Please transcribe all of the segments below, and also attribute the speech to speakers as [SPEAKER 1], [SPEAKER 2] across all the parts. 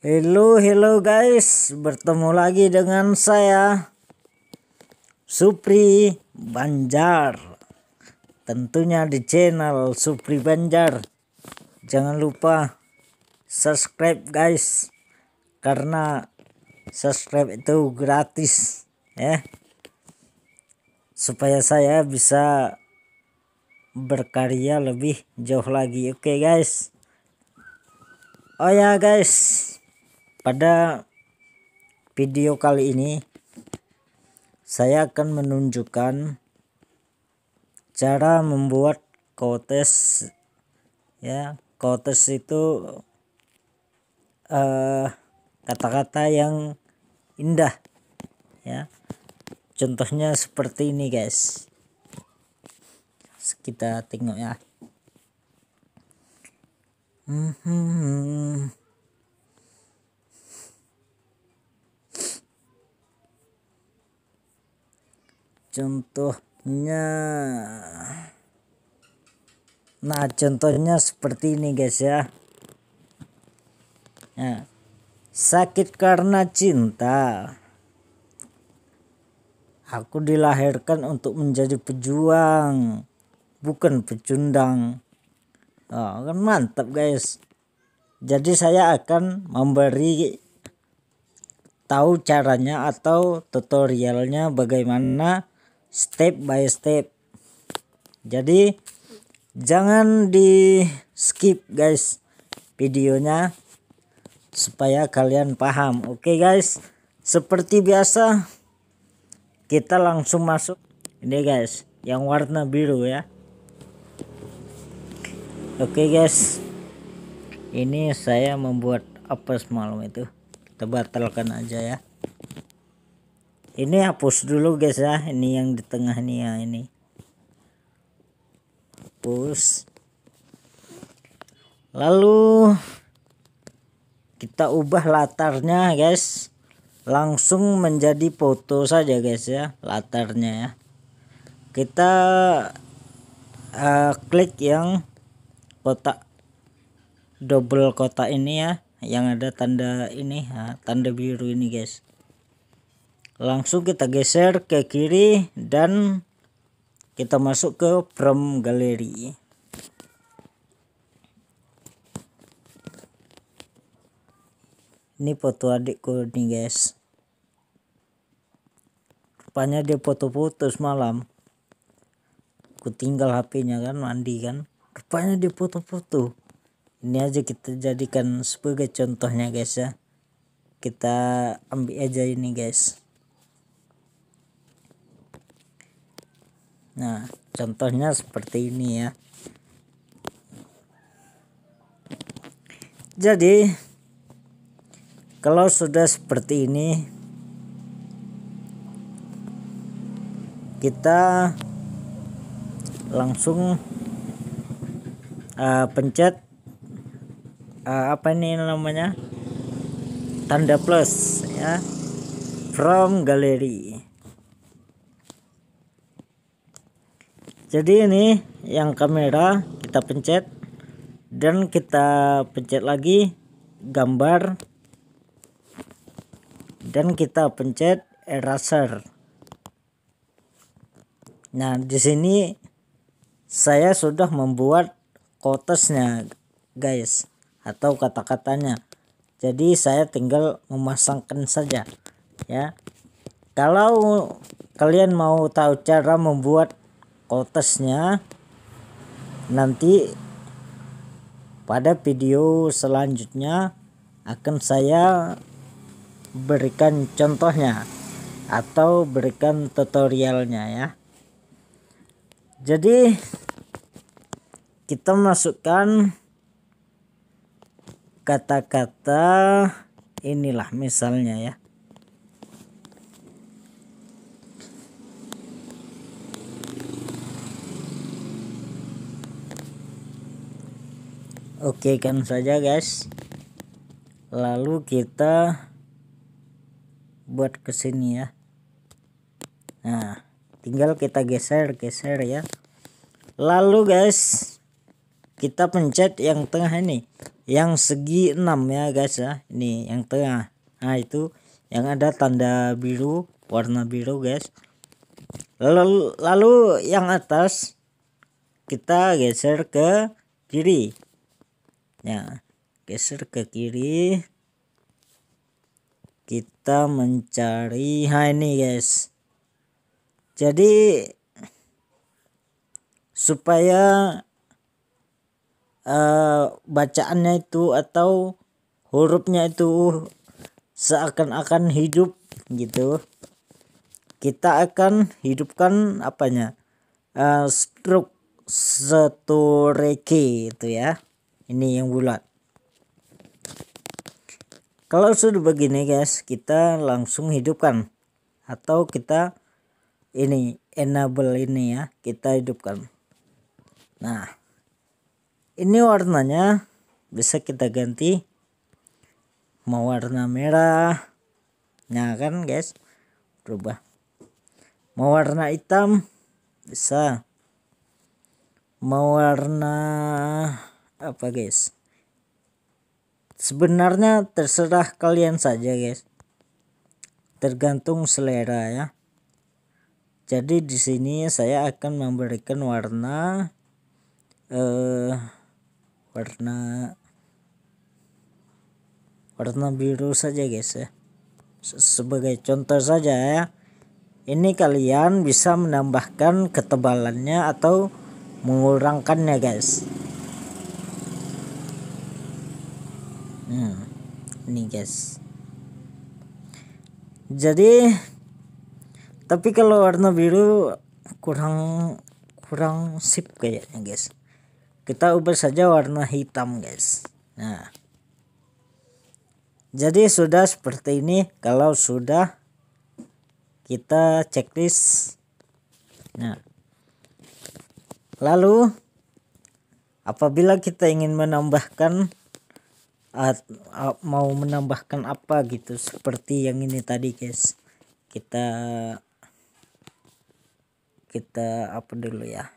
[SPEAKER 1] Hello, hello guys, bertemu lagi dengan saya Supri Banjar. Tentunya di channel Supri Banjar. Jangan lupa subscribe guys, karena subscribe itu gratis ya, supaya saya bisa berkarya lebih jauh lagi. Oke okay, guys, oh ya guys pada video kali ini saya akan menunjukkan cara membuat kotes ya kotes itu eh, kata-kata uh, yang indah ya contohnya seperti ini guys kita tengok ya hmm, hmm, hmm, contohnya nah contohnya seperti ini guys ya nah, sakit karena cinta aku dilahirkan untuk menjadi pejuang bukan pecundang oh, kan mantap guys jadi saya akan memberi tahu caranya atau tutorialnya bagaimana step by step jadi jangan di skip guys videonya supaya kalian paham oke okay, guys seperti biasa kita langsung masuk ini guys yang warna biru ya oke okay, guys ini saya membuat apa semalam itu kita batalkan aja ya ini hapus dulu guys ya ini yang di tengah nih ya ini hapus lalu kita ubah latarnya guys langsung menjadi foto saja guys ya latarnya ya kita uh, klik yang kotak double kotak ini ya yang ada tanda ini ha, tanda biru ini guys langsung kita geser ke kiri dan kita masuk ke from galeri. ini foto adikku nih guys rupanya dia foto putus malam. ku tinggal HP-nya kan mandi kan rupanya dia foto-foto ini aja kita jadikan sebagai contohnya guys ya kita ambil aja ini guys Nah, contohnya seperti ini ya. Jadi, kalau sudah seperti ini, kita langsung uh, pencet uh, apa ini namanya tanda plus ya from galeri jadi ini yang kamera kita pencet dan kita pencet lagi gambar dan kita pencet eraser nah di sini saya sudah membuat kotesnya guys atau kata-katanya jadi saya tinggal memasangkan saja ya kalau kalian mau tahu cara membuat Kotesnya nanti pada video selanjutnya akan saya berikan contohnya atau berikan tutorialnya ya jadi kita masukkan kata-kata inilah misalnya ya oke kan saja guys lalu kita buat ke sini ya nah tinggal kita geser geser ya lalu guys kita pencet yang tengah ini yang segi 6 ya guys ya ini yang tengah nah itu yang ada tanda biru warna biru guys lalu lalu yang atas kita geser ke kiri ya geser ke kiri kita mencari ha ini guys jadi supaya uh, bacaannya itu atau hurufnya itu seakan-akan hidup gitu kita akan hidupkan apanya uh, eh, struk seturiki itu ya ini yang bulat kalau sudah begini guys kita langsung hidupkan atau kita ini enable ini ya kita hidupkan nah ini warnanya bisa kita ganti mau warna merah nah kan guys berubah mau warna hitam bisa mau warna apa guys sebenarnya terserah kalian saja guys tergantung selera ya jadi di sini saya akan memberikan warna eh warna warna biru saja guys ya sebagai contoh saja ya ini kalian bisa menambahkan ketebalannya atau mengurangkannya guys nih guys jadi tapi kalau warna biru kurang kurang sip kayaknya guys kita ubah saja warna hitam guys nah jadi sudah seperti ini kalau sudah kita checklist nah lalu apabila kita ingin menambahkan mau menambahkan apa gitu seperti yang ini tadi guys kita kita apa dulu ya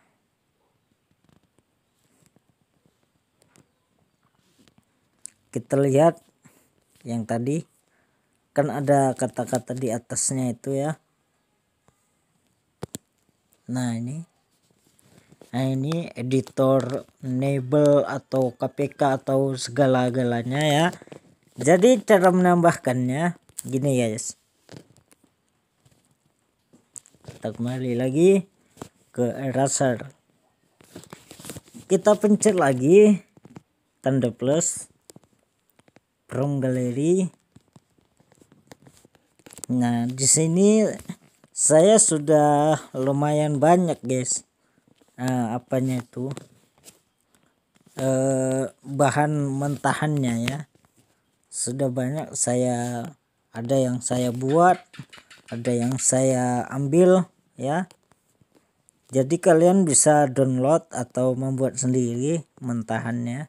[SPEAKER 1] kita lihat yang tadi kan ada kata-kata di atasnya itu ya nah ini nah ini editor enable atau KPK atau segala-galanya ya jadi cara menambahkannya gini ya guys kita kembali lagi ke eraser kita pencet lagi tanda plus from gallery nah di sini saya sudah lumayan banyak guys uh, apanya itu uh, bahan mentahannya ya sudah banyak saya ada yang saya buat ada yang saya ambil ya jadi kalian bisa download atau membuat sendiri mentahannya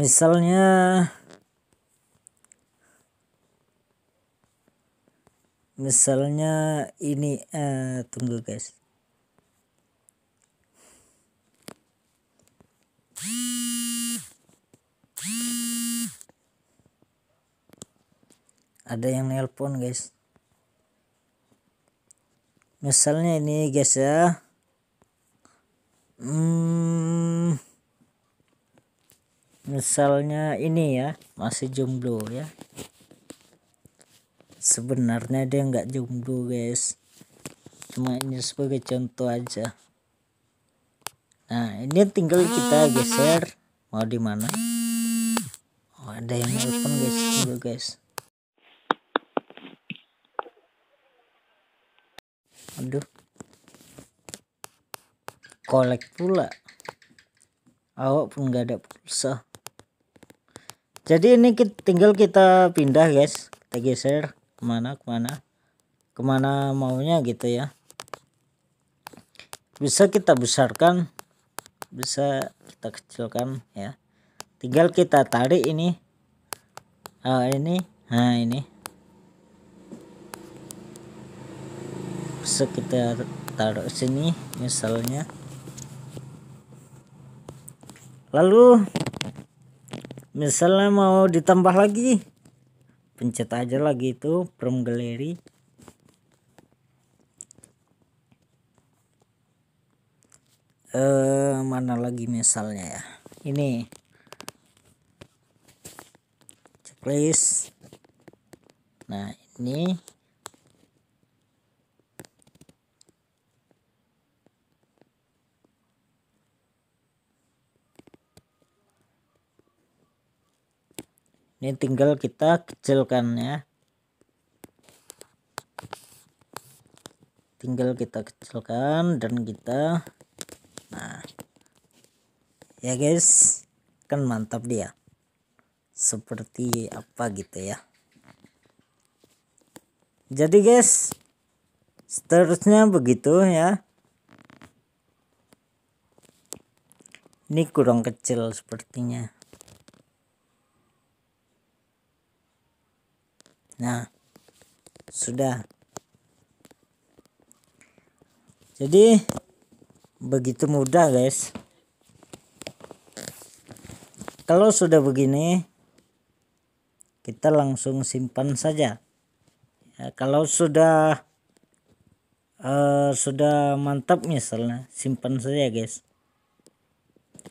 [SPEAKER 1] misalnya misalnya ini eh, tunggu guys ada yang nelpon guys misalnya ini guys ya hmm, misalnya ini ya masih jomblo ya sebenarnya dia nggak jomblo guys cuma ini sebagai contoh aja nah ini tinggal kita geser mau di mana oh ada yang telepon guys tunggu guys aduh kolek pula awak pun nggak ada pulsa jadi ini kita, tinggal kita pindah guys kita geser kemana kemana kemana maunya gitu ya bisa kita besarkan bisa kita kecilkan ya tinggal kita tarik ini uh, ini nah ini bisa kita taruh sini misalnya lalu misalnya mau ditambah lagi pencet aja lagi itu from gallery eh mana lagi misalnya ya ini checklist nah ini ini tinggal kita kecilkan ya tinggal kita kecilkan dan kita nah ya guys kan mantap dia seperti apa gitu ya jadi guys seterusnya begitu ya ini kurang kecil sepertinya Nah, sudah. Jadi begitu mudah, guys. Kalau sudah begini, kita langsung simpan saja. Ya, kalau sudah uh, sudah mantap misalnya, simpan saja, guys.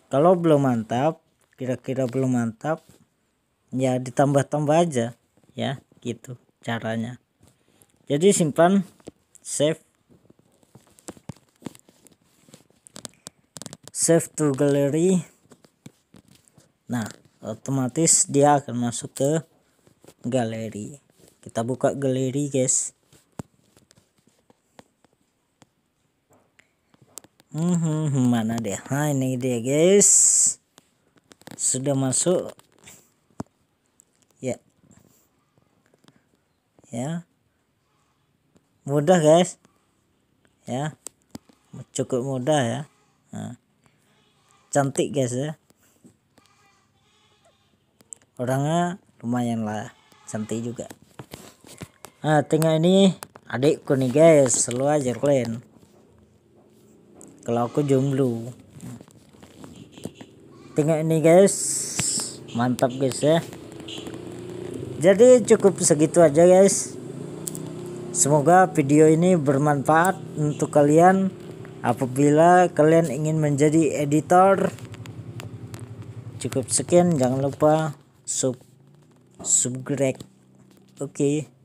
[SPEAKER 1] Kalau belum mantap, kira-kira belum mantap, ya ditambah-tambah aja, ya gitu caranya jadi simpan save save to gallery nah otomatis dia akan masuk ke galeri kita buka galeri guys hmm, hmm, hmm mana dia nah ini dia guys sudah masuk ya mudah guys ya cukup mudah ya nah. cantik guys ya orangnya lumayan lah cantik juga nah tinggal ini adikku nih guys selalu aja kalian kalau aku jomblo tinggal ini guys mantap guys ya jadi cukup segitu aja guys semoga video ini bermanfaat untuk kalian apabila kalian ingin menjadi editor cukup sekian jangan lupa sub subscribe oke okay.